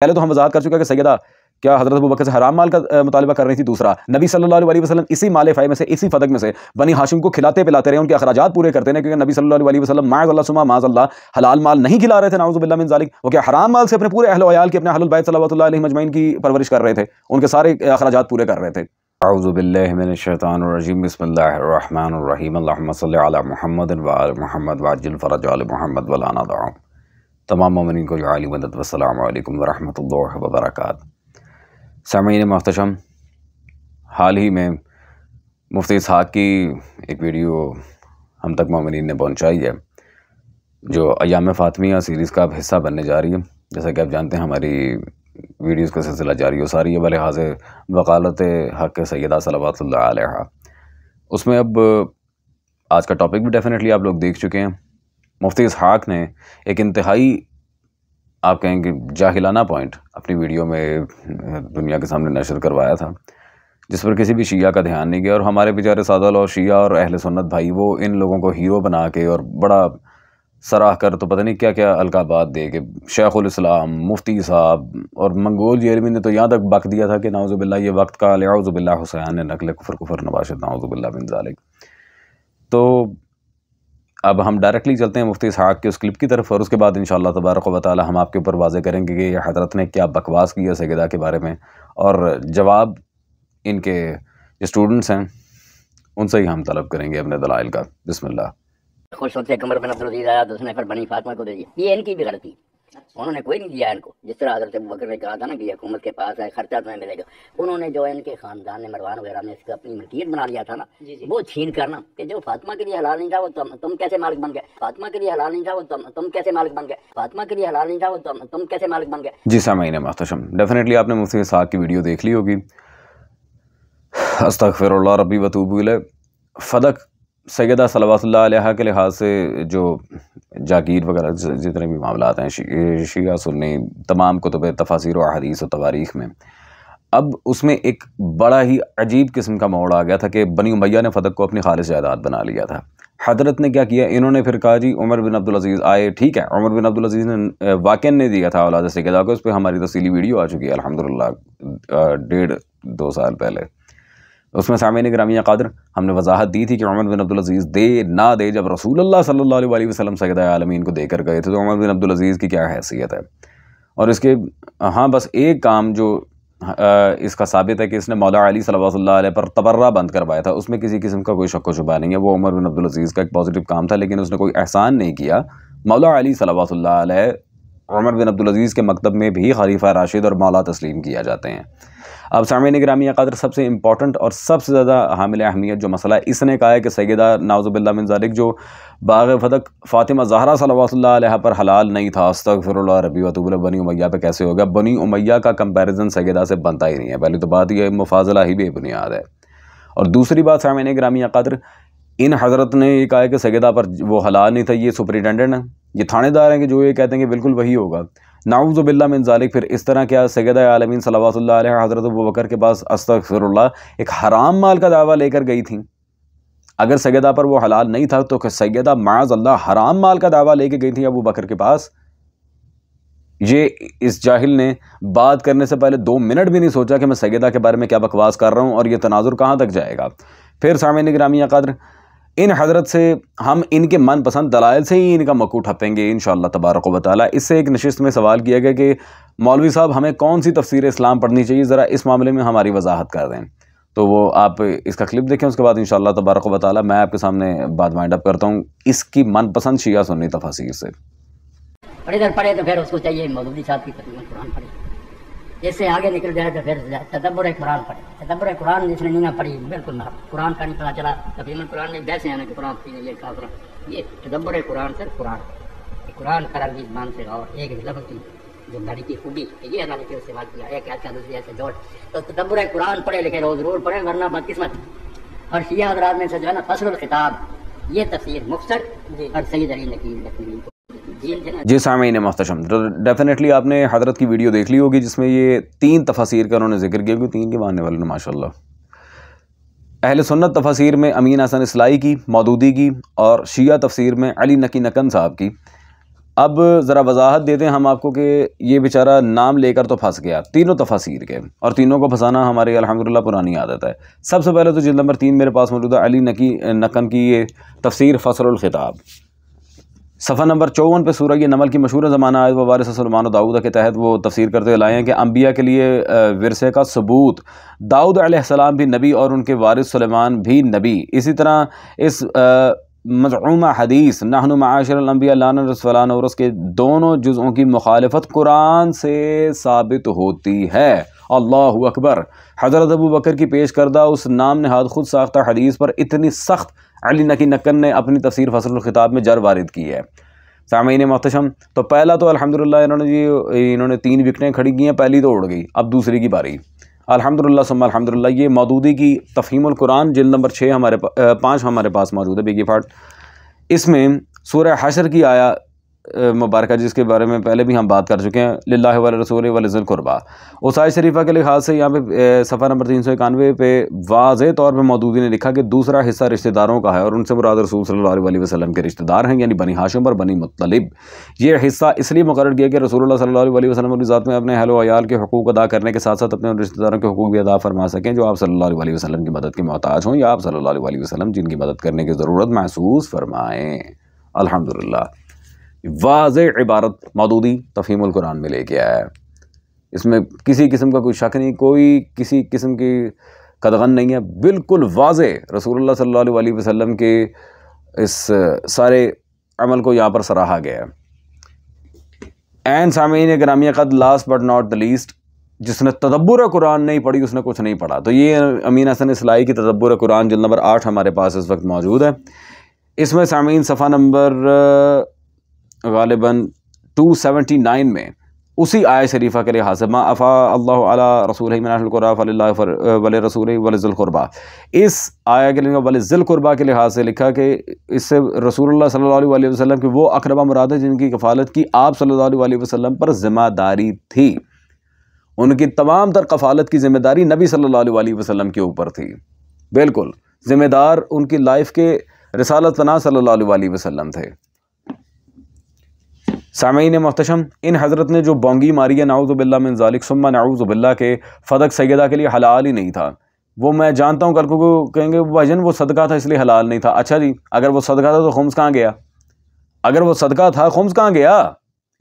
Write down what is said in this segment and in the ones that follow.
پہلے تو ہم وضاحت کر چکا کہ سیدہ کیا حضرت ابوبکر سے حرام مال کا مطالبہ کر رہی تھی دوسرا نبی صلی اللہ علیہ وسلم اسی مال فائے میں سے اسی فدق میں سے بنی ہاشم کو کھلاتے پلاتے رہے ان کے اخراجات پورے کرتے رہے کیونکہ نبی صلی اللہ علیہ وسلم معاذ اللہ سما معاذ اللہ حلال مال نہیں کھلا رہے تھے نعوذ باللہ من ذالک وہ کیا حرام مال سے اپنے پورے اہل و عیال کے اپنے اہل البیت صلی اللہ علیہ مجمعین کی پرورش کر رہے تھے ان کے سارے اخراجات پورے کر رہے تھے اعوذ باللہ من الشیطان الرجیم بسم اللہ الرحمن الرحیم اللہم صلی علی محمد وعلی محمد وعجل فرج علی محمد ولانا دعاؤں تمام مومنین کو یہاں مدد مدت و السلام علیکم ورحمۃ اللہ وبرکاتہ سامعین محتشم حال ہی میں مفتی اسحاق کی ایک ویڈیو ہم تک مومنین نے پہنچائی ہے جو ایام فاطمیہ سیریز کا اب حصہ بننے جا رہی ہے جیسا کہ آپ جانتے ہیں ہماری ویڈیوز کا سلسلہ جاری ہو ساری ہے بلحاظ وکالت حق سیدہ صلی اللہ علیہ اس میں اب آج کا ٹاپک بھی ڈیفینیٹلی آپ لوگ دیکھ چکے ہیں مفتی اسحاق نے ایک انتہائی آپ کہیں گے جاہلانہ پوائنٹ اپنی ویڈیو میں دنیا کے سامنے نشر کروایا تھا جس پر کسی بھی شیعہ کا دھیان نہیں گیا اور ہمارے بیچارے سادہ لو شیعہ اور اہل سنت بھائی وہ ان لوگوں کو ہیرو بنا کے اور بڑا سراہ کر تو پتہ نہیں کیا کیا القابات دے کہ شیخ الاسلام مفتی صاحب اور منگول جی نے تو یہاں تک بک دیا تھا کہ ناؤز باللہ یہ وقت کا علیہ باللہ اللہ حسین نقل کفر کفر نواشد ناؤزب اللہ بن ذالک تو اب ہم ڈائریکٹلی چلتے ہیں مفتی اسحاق کے اس کلپ کی طرف اور اس کے بعد انشاءاللہ تبارک و تعالی ہم آپ کے اوپر واضح کریں گے کہ یہ حضرت نے کیا بکواس کیا سیدہ کے بارے میں اور جواب ان کے اسٹوڈنٹس ہیں ان سے ہی ہم طلب کریں گے اپنے دلائل کا بسم اللہ خوش ہوتے کمر بنی فاطمہ کو دے یہ ان کی بھی غلطی انہوں نے کوئی نہیں دیا ان کو جس طرح حضرت بکر نے کہا تھا نا کہ حکومت کے پاس ہے خرچہ تمہیں ملے گا انہوں نے جو ان کے خاندان نے مروان وغیرہ نے اس کو اپنی ملکیت بنا لیا تھا نا جی، جی۔ وہ چھین کرنا کہ جو فاطمہ کے لیے حلال نہیں تھا وہ تم تم کیسے مالک بن گئے فاطمہ کے لیے حلال نہیں تھا وہ تم تم کیسے مالک بن گئے فاطمہ کے لیے حلال نہیں تھا وہ تم تم کیسے مالک بن گئے جی سامعین محتشم ڈیفینیٹلی آپ نے مفتی صاحب کی ویڈیو دیکھ لی ہوگی استغفر اللہ ربی وطوب فدق سیدہ صلی علیہ کے لحاظ سے جو جاگیر وغیرہ جتنے بھی معاملات ہیں شیعہ سنی تمام کتب تفاصیر و احادیث و تواریخ میں اب اس میں ایک بڑا ہی عجیب قسم کا موڑ آ گیا تھا کہ بنی امیہ نے فتق کو اپنی خالص جائیداد بنا لیا تھا حضرت نے کیا کیا انہوں نے پھر کہا جی عمر بن عبدالعزیز آئے ٹھیک ہے عمر بن عبدالعزیز نے واقع نے دیا تھا اولاد سیدہ کو اس پہ ہماری تفصیلی ویڈیو آ چکی ہے الحمدللہ ڈیڑھ دو سال پہلے اس میں سامعین گرامیہ قادر ہم نے وضاحت دی تھی کہ عمر بن عبدالعزیز دے نہ دے جب رسول اللہ صلی اللہ علیہ وسلم سید عالمین کو دے کر گئے تھے تو عمر بن عبدالعزیز کی کیا حیثیت ہے اور اس کے ہاں بس ایک کام جو اس کا ثابت ہے کہ اس نے مولا علی صلی اللہ علیہ پر تبرہ بند کروایا تھا اس میں کسی قسم کا کوئی شک و شبہ نہیں ہے وہ عمر بن عبدالعزیز کا ایک پازیٹیو کام تھا لیکن اس نے کوئی احسان نہیں کیا مولا علی صلی اللہ علیہ عمر بن عبدالعزیز کے مکتب میں بھی خلیفہ راشد اور مولا تسلیم کیا جاتے ہیں اب سامعین گرامی قدر سب سے امپورٹنٹ اور سب سے زیادہ حامل اہمیت جو مسئلہ ہے اس نے کہا ہے کہ نعوذ باللہ اللہ ذالک جو باغ فدق فاطمہ زہرا صلی اللہ علیہ پر حلال نہیں تھا استغفر اللہ ربی و طبول بنی امیہ پہ کیسے ہوگا بنی امیہ کا کمپیریزن سیدہ سے بنتا ہی نہیں ہے پہلی تو بات یہ مفاضلہ ہی بے بنیاد ہے اور دوسری بات سامعین گرامی قدر ان حضرت نے یہ کہا ہے کہ سیدہ پر وہ حلال نہیں تھا یہ سپرنٹینڈنٹ ہیں یہ تھانے دار ہیں کہ جو یہ کہتے ہیں کہ بالکل وہی ہوگا نعوذ باللہ من ذالک پھر اس طرح کیا سیدہ عالمین اللہ اللہ علیہ حضرت بکر کے پاس استغفر ایک حرام مال کا دعویٰ لے کر گئی تھیں اگر سیدہ پر وہ حلال نہیں تھا تو سیدہ معاذ اللہ حرام مال کا دعویٰ لے کے گئی تھی ابو بکر کے پاس یہ اس جاہل نے بات کرنے سے پہلے دو منٹ بھی نہیں سوچا کہ میں سیدہ کے بارے میں کیا بکواس کر رہا ہوں اور یہ تناظر کہاں تک جائے گا پھر گرامی قدر ان حضرت سے ہم ان کے من پسند دلائل سے ہی ان کا مکو ٹھپیں گے انشاءاللہ تبارک و تعالی اس سے ایک نشست میں سوال کیا گیا کہ مولوی صاحب ہمیں کون سی تفسیر اسلام پڑھنی چاہیے ذرا اس معاملے میں ہماری وضاحت کر دیں تو وہ آپ اس کا کلپ دیکھیں اس کے بعد انشاءاللہ تبارک و تعالی میں آپ کے سامنے بات مائنڈ اپ کرتا ہوں اس کی من پسند شیعہ سنی تفاصیر سے پڑھے پڑھے تو پھر اس کو چاہیے مولوی صاحب کی قرآن پڑھے اس سے آگے نکل جائے تو پھر تدبر قرآن پڑھے تدبر قرآن جس نے نہیں پڑھی بالکل نہ قرآن کا نہیں پتا چلا تقریباً قرآن میں ویسے آنے یعنی کے قرآن پینے یہ کہا قرآن یہ تدبر قرآن سے قرآن قرآن کرم کی زبان سے اور ایک لفظ کی جو گھڑی کی خوبی ہے یہ اللہ نے پھر استعمال کیا ایک ایسا دوسری ایسے جوڑ تو تدبر قرآن پڑھے لکھے روز ضرور پڑھیں ورنہ بد قسمت اور شیعہ حضرات میں سے جو ہے نا فصل الخطاب یہ تفسیر مختصر جی۔ اور سید علی نقیر لکھنوی جی،, جی،, جی۔, جی سامعین محتشم ڈیفینیٹلی آپ نے حضرت کی ویڈیو دیکھ لی ہوگی جس میں یہ تین تفاسیر کا انہوں نے ذکر کیا کیونکہ تین کے ماننے والے ماشاء اللہ اہل سنت تفاسیر میں امین حسن اسلائی کی مودودی کی اور شیعہ تفسیر میں علی نقی نکن صاحب کی اب ذرا وضاحت دیتے ہیں ہم آپ کو کہ یہ بیچارہ نام لے کر تو پھنس گیا تینوں تفاصیر کے اور تینوں کو پھنسانا ہمارے الحمد للہ پرانی عادت ہے سب سے پہلے تو جلد نمبر تین میرے پاس موجود ہے علی نقی نقن کی یہ تفسیر فصل الخطاب صفحہ نمبر چوون پہ سورہ نمل کی مشہور زمانہ آئے وہ وارث سلمان و داؤدہ کے تحت وہ تفسیر کرتے لائے ہیں کہ انبیاء کے لیے ورثے کا ثبوت داود علیہ السلام بھی نبی اور ان کے وارث سلمان بھی نبی اسی طرح اس مطمہ حدیث نحن معاشر الامبیاں رسولان اور اس کے دونوں جزوں کی مخالفت قرآن سے ثابت ہوتی ہے اللہ اکبر حضرت ابو بکر کی پیش کردہ اس نام نہاد خود ساختہ حدیث پر اتنی سخت علی نقی نکن نے اپنی تفسیر فصل الخطاب میں جر وارد کی ہے سامعین محتشم تو پہلا تو الحمد للہ انہوں نے جی انہوں نے تین وکٹیں کھڑی کی ہیں پہلی تو اڑ گئی اب دوسری کی باری الحمد للہ سم الحمد للہ یہ مودودی کی تفہیم القرآن جلد نمبر چھ ہمارے پانچ ہمارے پاس موجود ہے بیگی پھاٹ اس میں سورہ حشر کی آیا مبارکہ جس کے بارے میں پہلے بھی ہم بات کر چکے ہیں للہ والے رسول وقبہ شریفہ کے لحاظ سے یہاں پہ صفحہ نمبر تین سو اکانوے پہ واضح طور پہ مودودی نے لکھا کہ دوسرا حصہ رشتہ داروں کا ہے اور ان سے مراد رسول صلی اللہ علیہ وسلم کے رشتہ دار ہیں یعنی بنی ہاشم اور بنی مطلب یہ حصہ اس لیے مقرر کیا کہ رسول اللہ صلی اللہ علیہ وسلم کی ذات میں اپنے اہل و عیال کے حقوق ادا کرنے کے ساتھ ساتھ اپنے ان داروں کے حقوق بھی ادا فرما سکیں جو آپ صلی اللہ علیہ وسلم کی مدد کے محتاج ہوں یا آپ صلی اللہ علیہ وسلم جن کی مدد کرنے کی ضرورت محسوس فرمائیں الحمد واضح عبارت مودودی تفہیم القرآن میں لے کے آیا ہے اس میں کسی قسم کا کوئی شک نہیں کوئی کسی قسم کی قدغن نہیں ہے بالکل واضح رسول اللہ صلی اللہ علیہ وسلم کے اس سارے عمل کو یہاں پر سراہا گیا ہے این سامعین گرامیہ قد last but not the least جس نے تدبر قرآن نہیں پڑھی اس نے کچھ نہیں پڑھا تو یہ امین حسن اسلائی کی تدبر قرآن جلد نمبر آٹھ ہمارے پاس اس وقت موجود ہے اس میں سامعین صفحہ نمبر غالباً ٹو سیونٹی نائن میں اسی آئے شریفہ کے لحاظ حاضر ما افا اللہ علیہ رسول منص القراء ولی اللہ ولی رسول ولی ذلقربہ اس آیا و ذلقربا کے لحاظ سے لکھا کہ اس سے رسول اللہ صلی اللہ علیہ وسلم کے وہ اقربہ مراد ہیں جن کی کفالت کی آپ صلی اللہ علیہ وسلم پر ذمہ داری تھی ان کی تمام تر کفالت کی ذمہ داری نبی صلی اللہ علیہ وسلم کے اوپر تھی بالکل ذمہ دار ان کی لائف کے رسالت پناہ صلی اللہ علیہ وسلم تھے سامعین محتشم ان حضرت نے جو بونگی ماری ہے نعوذ باللہ من ذالک ثم نعوذ باللہ کے فدق سیدہ کے لیے حلال ہی نہیں تھا وہ میں جانتا ہوں کل کو کہیں گے وہ بھائی وہ صدقہ تھا اس لیے حلال نہیں تھا اچھا جی اگر وہ صدقہ تھا تو خمس کہاں گیا اگر وہ صدقہ تھا خمس کہاں گیا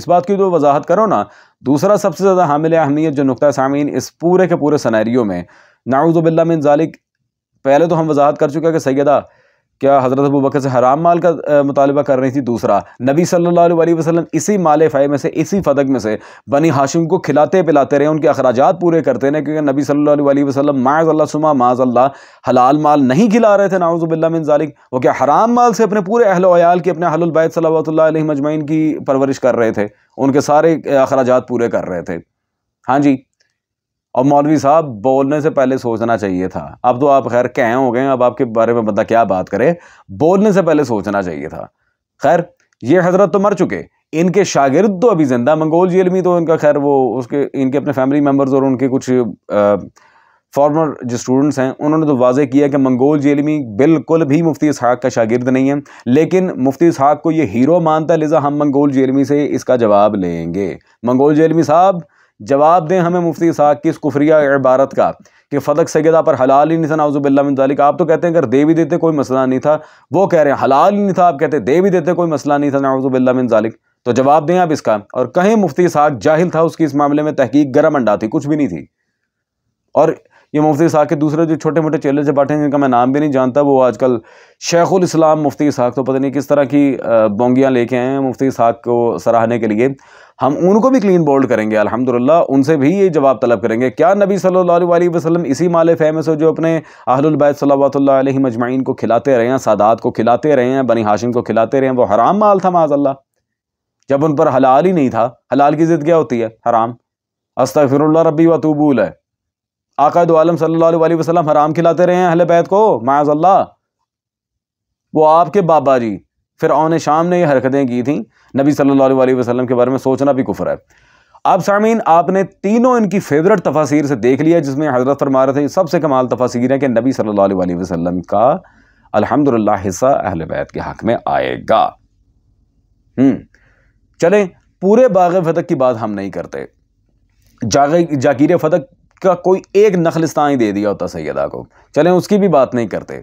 اس بات کی تو وضاحت کرو نا دوسرا سب سے زیادہ حامل اہمیت جو نقطہ سامعین اس پورے کے پورے سناریوں میں نعوذ باللہ من ذالک پہلے تو ہم وضاحت کر چکے کہ سیدہ کیا حضرت ابو بکر سے حرام مال کا مطالبہ کر رہی تھی دوسرا نبی صلی اللہ علیہ وسلم اسی مال فائے میں سے اسی فدق میں سے بنی ہاشم کو کھلاتے پلاتے رہے ان کے اخراجات پورے کرتے رہے کیونکہ نبی صلی اللہ علیہ وسلم معاذ اللہ معاذ اللہ حلال مال نہیں کھلا رہے تھے نعوذ باللہ من ذالک وہ کیا حرام مال سے اپنے پورے اہل و عیال کی اپنے حل البیت صلی اللہ علیہ مجمعین کی پرورش کر رہے تھے ان کے سارے اخراجات پورے کر رہے تھے ہاں جی اور مولوی صاحب بولنے سے پہلے سوچنا چاہیے تھا اب تو آپ خیر کہیں ہو گئے اب آپ کے بارے میں بندہ کیا بات کرے بولنے سے پہلے سوچنا چاہیے تھا خیر یہ حضرت تو مر چکے ان کے شاگرد تو ابھی زندہ منگول علمی تو ان کا خیر وہ اس کے ان کے اپنے فیملی ممبرز اور ان کے کچھ فارمر جو اسٹوڈنٹس ہیں انہوں نے تو واضح کیا کہ منگول علمی بالکل بھی مفتی اسحاق کا شاگرد نہیں ہے لیکن مفتی اسحاق کو یہ ہیرو مانتا ہے لذا ہم منگول علمی سے اس کا جواب لیں گے منگول علمی صاحب جواب دیں ہمیں مفتی صاحب کی اس کفریہ عبارت کا کہ فتق سیدہ پر حلال ہی نہیں تھا نعوذ باللہ من ذالک آپ تو کہتے ہیں اگر دے بھی دیتے کوئی مسئلہ نہیں تھا وہ کہہ رہے ہیں حلال ہی نہیں تھا آپ کہتے دے بھی دیتے کوئی مسئلہ نہیں تھا نعوذ باللہ من ذالک تو جواب دیں آپ اس کا اور کہیں مفتی صاحب جاہل تھا اس کی اس معاملے میں تحقیق گرم انڈا تھی کچھ بھی نہیں تھی اور یہ مفتی صاحب کے دوسرے جو چھوٹے موٹے چیلنج سے ہیں جن کا میں نام بھی نہیں جانتا وہ آج کل شیخ الاسلام مفتی صاحب تو پتہ نہیں کس طرح کی بونگیاں لے کے آئے ہیں مفتی صاحب کو سراہنے کے لیے ہم ان کو بھی کلین بولڈ کریں گے الحمدللہ ان سے بھی یہ جواب طلب کریں گے کیا نبی صلی اللہ علیہ وسلم اسی مال فیمس ہو جو اپنے اہل البیت صلی اللہ علیہ مجمعین کو کھلاتے رہے ہیں سادات کو کھلاتے رہے ہیں بنی ہاشن کو کھلاتے رہے ہیں وہ حرام مال تھا معاذ اللہ جب ان پر حلال ہی نہیں تھا حلال کی ضد کیا ہوتی ہے حرام استغفر اللہ ربی توبول ہے آقا دو عالم صلی اللہ علیہ وسلم حرام کھلاتے رہے ہیں اہل بیت کو معاذ اللہ وہ آپ کے بابا جی فرعون شام نے یہ حرکتیں کی تھیں نبی صلی اللہ علیہ وسلم کے بارے میں سوچنا بھی کفر ہے آپ سامعین آپ نے تینوں ان کی فیورٹ تفاصیر سے دیکھ لیا جس میں حضرت فرما رہے تھے سب سے کمال تفاصیر ہیں کہ نبی صلی اللہ علیہ وسلم کا الحمدللہ حصہ اہل بیت کے حق میں آئے گا ہم چلیں پورے باغ فتق کی بات ہم نہیں کرتے جاگیر فتق کا کوئی ایک نخلستان ہی دے دیا ہوتا سیدہ کو چلیں اس کی بھی بات نہیں کرتے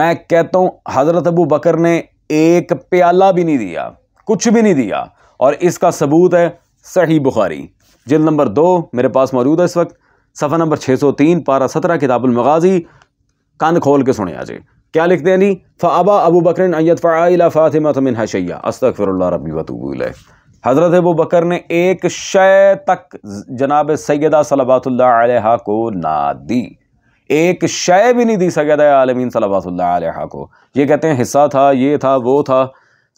میں کہتا ہوں حضرت ابو بکر نے ایک پیالہ بھی نہیں دیا کچھ بھی نہیں دیا اور اس کا ثبوت ہے صحیح بخاری جلد نمبر دو میرے پاس موجود ہے اس وقت صفحہ نمبر چھ سو تین پارہ سترہ کتاب المغازی کان کھول کے سنے آج کیا لکھتے ہیں نہیں جی؟ فعبا ابو بکر فاطمہ من حشیہ استغفر اللہ ربی حضرت ابو بکر نے ایک شے تک جناب سیدہ صلوات اللہ علیہ کو نہ دی ایک شے بھی نہیں دی سکے ہے عالمین صلی اللہ علیہ کو یہ کہتے ہیں حصہ تھا یہ تھا وہ تھا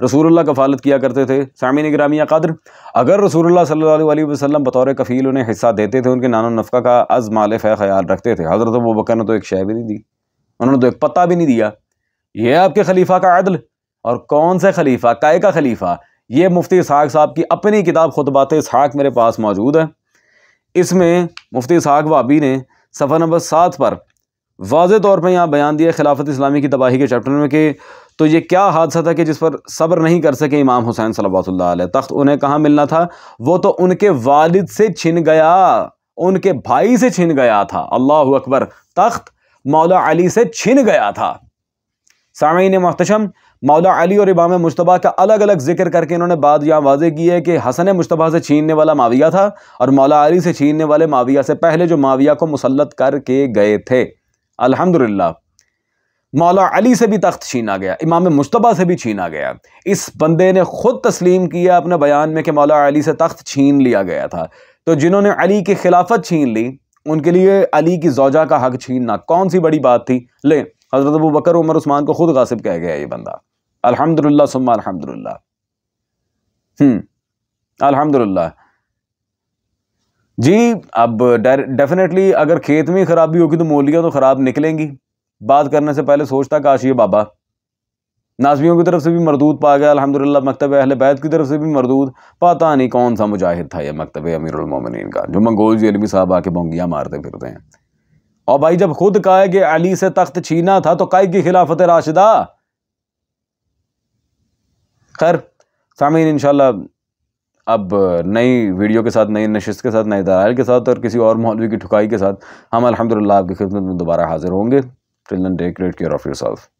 رسول اللہ کفالت کیا کرتے تھے سامعین گرامیہ قدر اگر رسول اللہ صلی اللہ علیہ وسلم بطور کفیل انہیں حصہ دیتے تھے ان کے نان و نفقہ کا از مالف ہے خیال رکھتے تھے حضرت ابو بکر نے تو ایک شے بھی نہیں دی انہوں نے تو ایک پتہ بھی نہیں دیا یہ آپ کے خلیفہ کا عدل اور کون سے خلیفہ کائے کا خلیفہ یہ مفتی اسحاق صاحب کی اپنی کتاب خطبات اسحاق میرے پاس موجود ہے اس میں مفتی اسحاق وابی نے صفحہ نمبر سات پر واضح طور پر بیان دیا خلافت اسلامی کی تباہی کے میں کہ تو یہ کیا حادثہ تھا کہ جس پر صبر نہیں کر سکے امام حسین صلی علیہ تخت انہیں کہاں ملنا تھا وہ تو ان کے والد سے چھن گیا ان کے بھائی سے چھن گیا تھا اللہ اکبر تخت مولا علی سے چھن گیا تھا سامعین محتشم مولا علی اور امام مشتبہ کا الگ الگ ذکر کر کے انہوں نے بعد یہاں واضح کی ہے کہ حسن مشتبہ سے چھیننے والا معاویہ تھا اور مولا علی سے چھیننے والے معاویہ سے پہلے جو معاویہ کو مسلط کر کے گئے تھے الحمدللہ مولا علی سے بھی تخت چھینا گیا امام مشتبہ سے بھی چھینا گیا اس بندے نے خود تسلیم کیا اپنے بیان میں کہ مولا علی سے تخت چھین لیا گیا تھا تو جنہوں نے علی کی خلافت چھین لی ان کے لیے علی کی زوجہ کا حق چھیننا کون سی بڑی بات تھی لیں حضرت ابو بکر عمر عثمان کو خود غاصب کہہ گیا یہ بندہ الحمد للہ سما الحمد للہ ہوں الحمد للہ جی اب ڈیفینیٹلی اگر کھیت میں خرابی ہوگی تو مولیاں تو خراب نکلیں گی بات کرنے سے پہلے سوچتا یہ بابا نازمیوں کی طرف سے بھی مردود پا گیا الحمدللہ مکتب اہل بیت کی طرف سے بھی مردود پاتا نہیں کون سا مجاہد تھا یہ مکتب امیر المومنین کا جو منگول جی علمی صاحب آ کے بونگیاں مارتے پھرتے ہیں اور بھائی جب خود کہا ہے کہ علی سے تخت چھینا تھا تو کائی کی خلافت راشدہ خیر سامعین انشاءاللہ اب نئی ویڈیو کے ساتھ نئی نشست کے ساتھ نئے دلائل کے ساتھ اور کسی اور محلوی کی ٹھکائی کے ساتھ ہم الحمدللہ آپ کی خدمت میں دوبارہ حاضر ہوں گے ٹل ڈے کریٹ کیئر آف یور سیلف